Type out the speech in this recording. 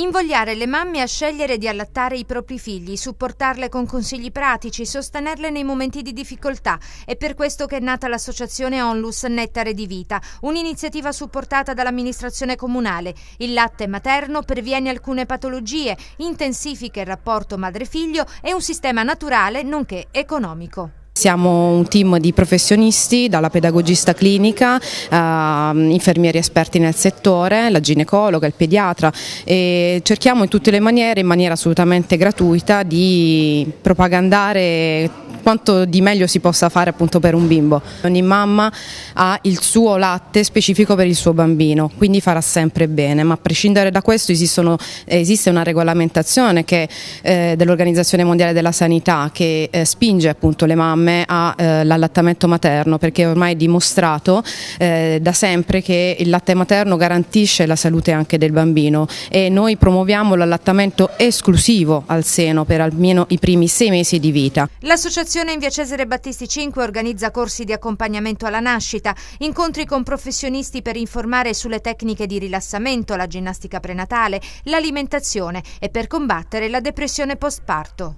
Invogliare le mamme a scegliere di allattare i propri figli, supportarle con consigli pratici, sostenerle nei momenti di difficoltà. È per questo che è nata l'associazione Onlus Nettare di Vita, un'iniziativa supportata dall'amministrazione comunale. Il latte materno previene alcune patologie, intensifica il rapporto madre-figlio e un sistema naturale nonché economico. Siamo un team di professionisti, dalla pedagogista clinica, eh, infermieri esperti nel settore, la ginecologa, il pediatra e cerchiamo in tutte le maniere, in maniera assolutamente gratuita, di propagandare quanto di meglio si possa fare appunto per un bimbo. Ogni mamma ha il suo latte specifico per il suo bambino, quindi farà sempre bene, ma a prescindere da questo esistono, esiste una regolamentazione che, eh, dell'Organizzazione Mondiale della Sanità che eh, spinge appunto le mamme all'allattamento eh, materno perché ormai è dimostrato eh, da sempre che il latte materno garantisce la salute anche del bambino e noi promuoviamo l'allattamento esclusivo al seno per almeno i primi sei mesi di vita. L'associazione L'associazione in via Cesare Battisti 5 organizza corsi di accompagnamento alla nascita, incontri con professionisti per informare sulle tecniche di rilassamento, la ginnastica prenatale, l'alimentazione e per combattere la depressione postparto.